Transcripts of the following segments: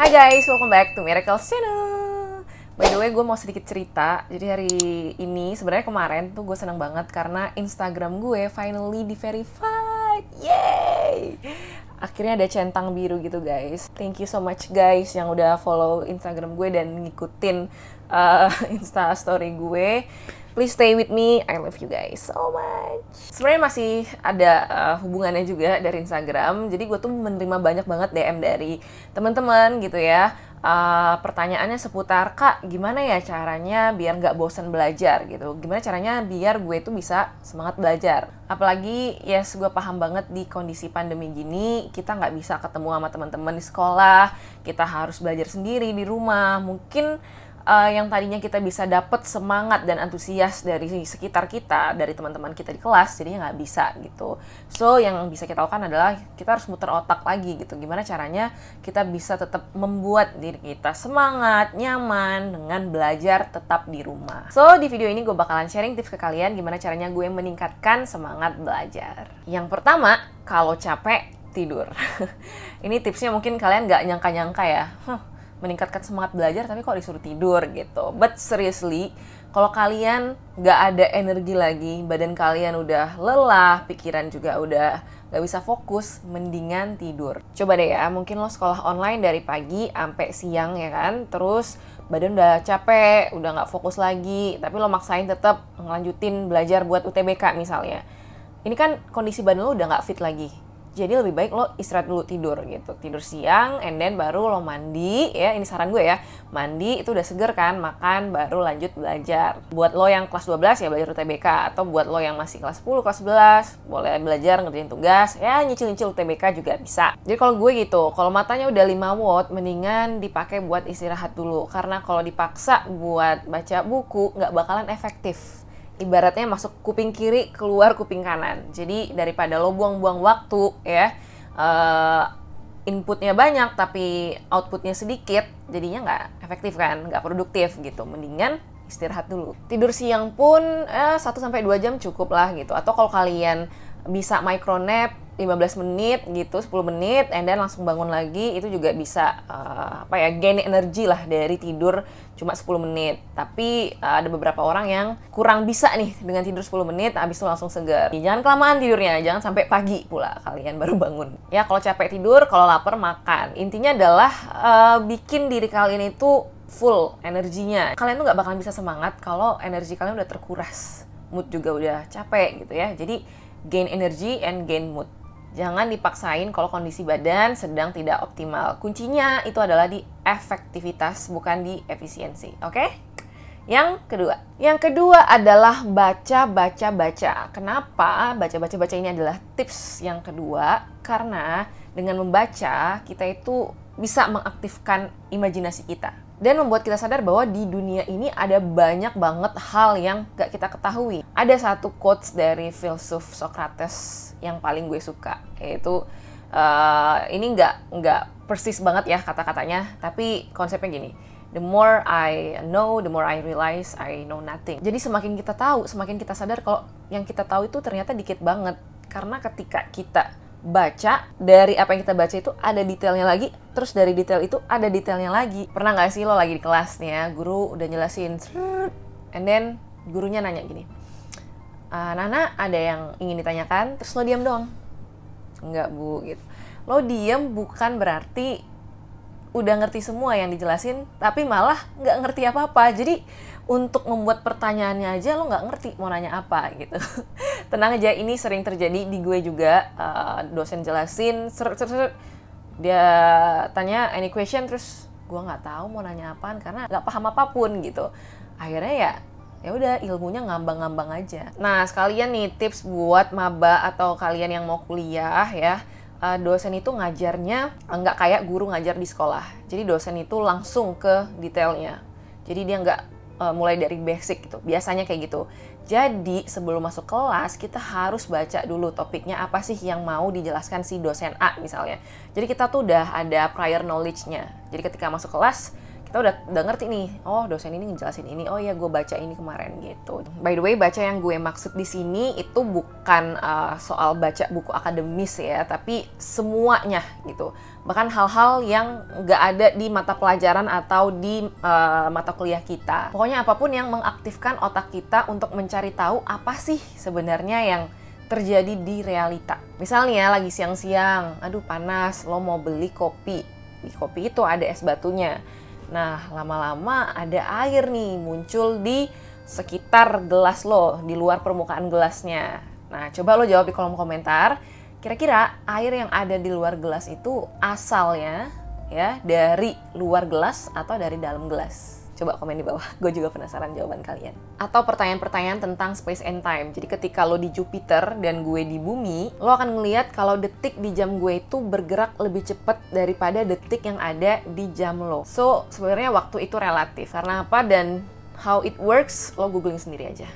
Hai guys, welcome back to Miracle Channel. By the way, gue mau sedikit cerita. Jadi hari ini, sebenarnya kemarin tuh gue seneng banget karena Instagram gue finally di verified. Yay! Akhirnya ada centang biru gitu guys. Thank you so much guys yang udah follow Instagram gue dan ngikutin uh, Insta story gue. Please stay with me. I love you guys so much. Sebenarnya masih ada uh, hubungannya juga dari Instagram. Jadi gue tuh menerima banyak banget DM dari teman-teman gitu ya. Uh, pertanyaannya seputar kak gimana ya caranya biar nggak bosen belajar gitu gimana caranya biar gue tuh bisa semangat belajar apalagi yes gue paham banget di kondisi pandemi gini kita nggak bisa ketemu sama teman-teman di sekolah kita harus belajar sendiri di rumah mungkin uh, yang tadinya kita bisa dapat semangat dan antusias dari sekitar kita, dari teman-teman kita di kelas, jadinya nggak bisa gitu. So yang bisa kita lakukan adalah kita harus muter otak lagi gitu. Gimana caranya kita bisa tetap membuat diri kita semangat, nyaman dengan belajar tetap di rumah. So di video ini gue bakalan sharing tips ke kalian gimana caranya gue meningkatkan semangat belajar. Yang pertama, kalau capek tidur. ini tipsnya mungkin kalian nggak nyangka-nyangka ya. Huh meningkatkan semangat belajar tapi kalau disuruh tidur gitu. But seriously, kalau kalian nggak ada energi lagi, badan kalian udah lelah, pikiran juga udah nggak bisa fokus, mendingan tidur. Coba deh ya, mungkin lo sekolah online dari pagi sampai siang ya kan, terus badan udah capek, udah nggak fokus lagi, tapi lo maksain tetap ngelanjutin belajar buat UTBK misalnya. Ini kan kondisi badan lo udah nggak fit lagi jadi lebih baik lo istirahat dulu tidur gitu tidur siang and then baru lo mandi ya ini saran gue ya mandi itu udah seger kan makan baru lanjut belajar buat lo yang kelas 12 ya belajar UTBK atau buat lo yang masih kelas 10 kelas 11 boleh belajar ngerjain tugas ya nyicil-nyicil UTBK juga bisa jadi kalau gue gitu kalau matanya udah 5 watt mendingan dipakai buat istirahat dulu karena kalau dipaksa buat baca buku nggak bakalan efektif ibaratnya masuk kuping kiri keluar kuping kanan jadi daripada lo buang-buang waktu ya uh, inputnya banyak tapi outputnya sedikit jadinya nggak efektif kan nggak produktif gitu mendingan istirahat dulu tidur siang pun eh, 1 sampai dua jam cukup lah gitu atau kalau kalian bisa micro nap 15 menit gitu 10 menit and then langsung bangun lagi itu juga bisa uh, apa ya gain energi lah dari tidur cuma 10 menit tapi uh, ada beberapa orang yang kurang bisa nih dengan tidur 10 menit habis itu langsung segar jangan kelamaan tidurnya jangan sampai pagi pula kalian baru bangun ya kalau capek tidur kalau lapar makan intinya adalah uh, bikin diri kalian itu full energinya kalian tuh nggak bakalan bisa semangat kalau energi kalian udah terkuras mood juga udah capek gitu ya jadi gain energy and gain mood Jangan dipaksain kalau kondisi badan sedang tidak optimal. Kuncinya itu adalah di efektivitas, bukan di efisiensi. Oke? Okay? Yang kedua, yang kedua adalah baca, baca, baca. Kenapa baca, baca, baca ini adalah tips yang kedua? Karena dengan membaca, kita itu bisa mengaktifkan imajinasi kita dan membuat kita sadar bahwa di dunia ini ada banyak banget hal yang gak kita ketahui. Ada satu quotes dari filsuf Socrates yang paling gue suka, yaitu uh, ini gak, gak persis banget ya kata-katanya, tapi konsepnya gini. The more I know, the more I realize I know nothing. Jadi semakin kita tahu, semakin kita sadar kalau yang kita tahu itu ternyata dikit banget. Karena ketika kita baca dari apa yang kita baca itu ada detailnya lagi terus dari detail itu ada detailnya lagi pernah nggak sih lo lagi di kelas nih ya guru udah jelasin and then gurunya nanya gini ah, Nana ada yang ingin ditanyakan terus lo diam dong nggak bu gitu lo diam bukan berarti udah ngerti semua yang dijelasin tapi malah nggak ngerti apa apa jadi untuk membuat pertanyaannya aja lo nggak ngerti mau nanya apa gitu tenang aja ini sering terjadi di gue juga uh, dosen jelasin ser ser ser dia tanya any question terus gue nggak tahu mau nanya apaan karena nggak paham apapun gitu akhirnya ya ya udah ilmunya ngambang-ngambang aja nah sekalian nih tips buat maba atau kalian yang mau kuliah ya eh, dosen itu ngajarnya nggak kayak guru ngajar di sekolah. Jadi dosen itu langsung ke detailnya. Jadi dia nggak uh, mulai dari basic gitu. Biasanya kayak gitu. Jadi sebelum masuk kelas kita harus baca dulu topiknya apa sih yang mau dijelaskan si dosen A misalnya. Jadi kita tuh udah ada prior knowledge-nya. Jadi ketika masuk kelas kita udah udah ngerti nih oh dosen ini ngejelasin ini oh ya gue baca ini kemarin gitu by the way baca yang gue maksud di sini itu bukan uh, soal baca buku akademis ya tapi semuanya gitu bahkan hal-hal yang nggak ada di mata pelajaran atau di uh, mata kuliah kita pokoknya apapun yang mengaktifkan otak kita untuk mencari tahu apa sih sebenarnya yang terjadi di realita. Misalnya ya, lagi siang-siang, aduh panas, lo mau beli kopi. Di kopi itu ada es batunya Nah, lama-lama ada air nih muncul di sekitar gelas lo, di luar permukaan gelasnya. Nah, coba lo jawab di kolom komentar, kira-kira air yang ada di luar gelas itu asalnya ya dari luar gelas atau dari dalam gelas? Coba komen di bawah, gue juga penasaran jawaban kalian. Atau pertanyaan-pertanyaan tentang space and time. Jadi ketika lo di Jupiter dan gue di bumi, lo akan ngeliat kalau detik di jam gue itu bergerak lebih cepat daripada detik yang ada di jam lo. So, sebenarnya waktu itu relatif. Karena apa dan how it works, lo googling sendiri aja.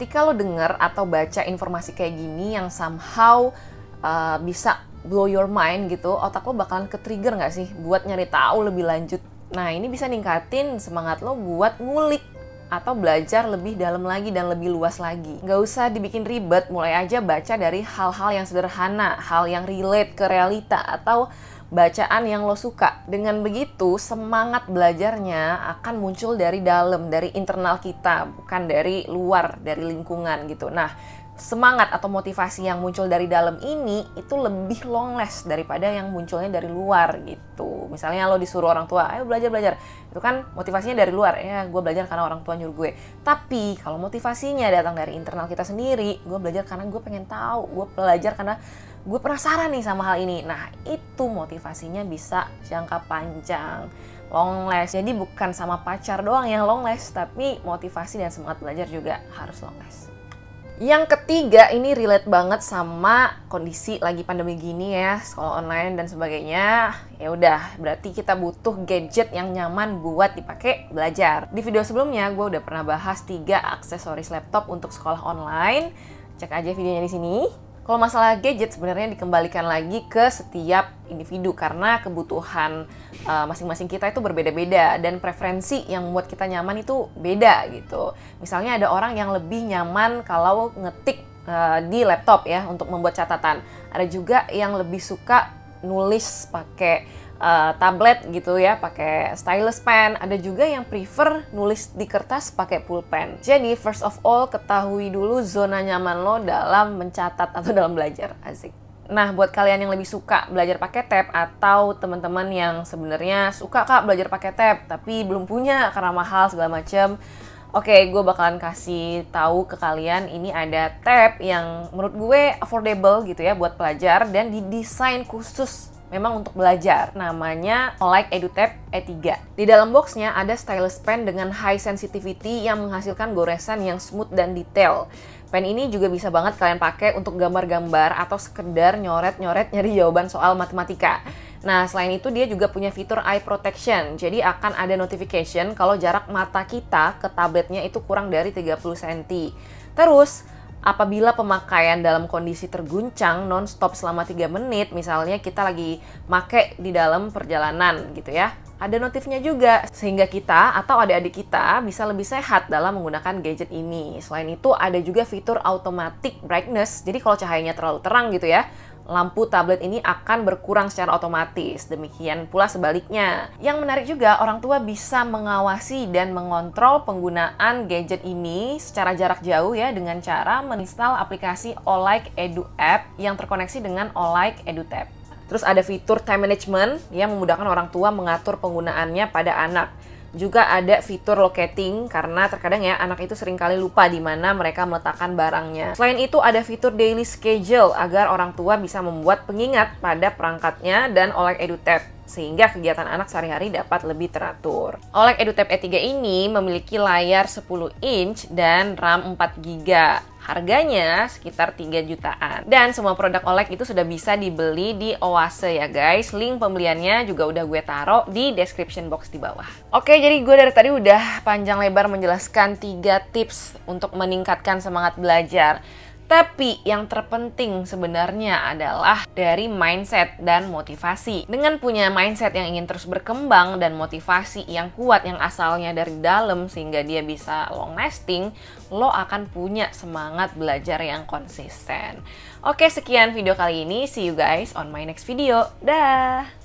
Ketika lo denger atau baca informasi kayak gini yang somehow uh, bisa blow your mind gitu, otak lo bakalan ke-trigger nggak sih buat nyari tahu lebih lanjut Nah, ini bisa ningkatin semangat lo buat ngulik atau belajar lebih dalam lagi dan lebih luas lagi. Nggak usah dibikin ribet, mulai aja baca dari hal-hal yang sederhana, hal yang relate ke realita, atau bacaan yang lo suka. Dengan begitu, semangat belajarnya akan muncul dari dalam, dari internal kita, bukan dari luar, dari lingkungan gitu. Nah, semangat atau motivasi yang muncul dari dalam ini itu lebih long last daripada yang munculnya dari luar gitu. Misalnya lo disuruh orang tua, ayo belajar belajar, itu kan motivasinya dari luar, ya gue belajar karena orang tua nyuruh gue. Tapi kalau motivasinya datang dari internal kita sendiri, gue belajar karena gue pengen tahu, gue belajar karena gue penasaran nih sama hal ini. Nah itu motivasinya bisa jangka panjang long last. Jadi bukan sama pacar doang yang long last, tapi motivasi dan semangat belajar juga harus long last. Yang ketiga ini relate banget sama kondisi lagi pandemi gini ya, sekolah online dan sebagainya. Ya udah, berarti kita butuh gadget yang nyaman buat dipakai belajar. Di video sebelumnya gue udah pernah bahas tiga aksesoris laptop untuk sekolah online. Cek aja videonya di sini. Kalau masalah gadget sebenarnya dikembalikan lagi ke setiap individu karena kebutuhan eh, masing-masing uh, kita itu berbeda-beda dan preferensi yang membuat kita nyaman itu beda gitu. Misalnya ada orang yang lebih nyaman kalau ngetik uh, di laptop ya untuk membuat catatan. Ada juga yang lebih suka nulis pakai uh, tablet gitu ya, pakai stylus pen. Ada juga yang prefer nulis di kertas pakai pulpen. Jadi first of all ketahui dulu zona nyaman lo dalam mencatat atau dalam belajar. Asik. Nah, buat kalian yang lebih suka belajar pakai tab atau teman-teman yang sebenarnya suka kak belajar pakai tab tapi belum punya karena mahal segala macem, Oke, okay, gue bakalan kasih tahu ke kalian ini ada tab yang menurut gue affordable gitu ya buat pelajar dan didesain khusus memang untuk belajar. Namanya Olight EduTap E3. Di dalam boxnya ada stylus pen dengan high sensitivity yang menghasilkan goresan yang smooth dan detail. Pen ini juga bisa banget kalian pakai untuk gambar-gambar atau sekedar nyoret-nyoret nyari jawaban soal matematika. Nah, selain itu dia juga punya fitur eye protection. Jadi akan ada notification kalau jarak mata kita ke tabletnya itu kurang dari 30 cm. Terus, apabila pemakaian dalam kondisi terguncang non-stop selama 3 menit, misalnya kita lagi make di dalam perjalanan gitu ya, ada notifnya juga sehingga kita atau adik-adik kita bisa lebih sehat dalam menggunakan gadget ini. Selain itu ada juga fitur automatic brightness. Jadi kalau cahayanya terlalu terang gitu ya, lampu tablet ini akan berkurang secara otomatis. Demikian pula sebaliknya. Yang menarik juga, orang tua bisa mengawasi dan mengontrol penggunaan gadget ini secara jarak jauh ya dengan cara menginstal aplikasi Olike Edu App yang terkoneksi dengan Olike Tab. Terus ada fitur time management yang memudahkan orang tua mengatur penggunaannya pada anak. Juga ada fitur locating karena terkadang ya anak itu seringkali lupa di mana mereka meletakkan barangnya. Selain itu ada fitur daily schedule agar orang tua bisa membuat pengingat pada perangkatnya dan oleh EduTap sehingga kegiatan anak sehari-hari dapat lebih teratur. OLED EduTap E3 ini memiliki layar 10 inch dan RAM 4 GB. Harganya sekitar 3 jutaan. Dan semua produk OLED itu sudah bisa dibeli di Oase ya guys. Link pembeliannya juga udah gue taruh di description box di bawah. Oke, jadi gue dari tadi udah panjang lebar menjelaskan 3 tips untuk meningkatkan semangat belajar. Tapi yang terpenting sebenarnya adalah dari mindset dan motivasi. Dengan punya mindset yang ingin terus berkembang dan motivasi yang kuat yang asalnya dari dalam sehingga dia bisa long lasting, lo akan punya semangat belajar yang konsisten. Oke, sekian video kali ini. See you guys on my next video. Dah.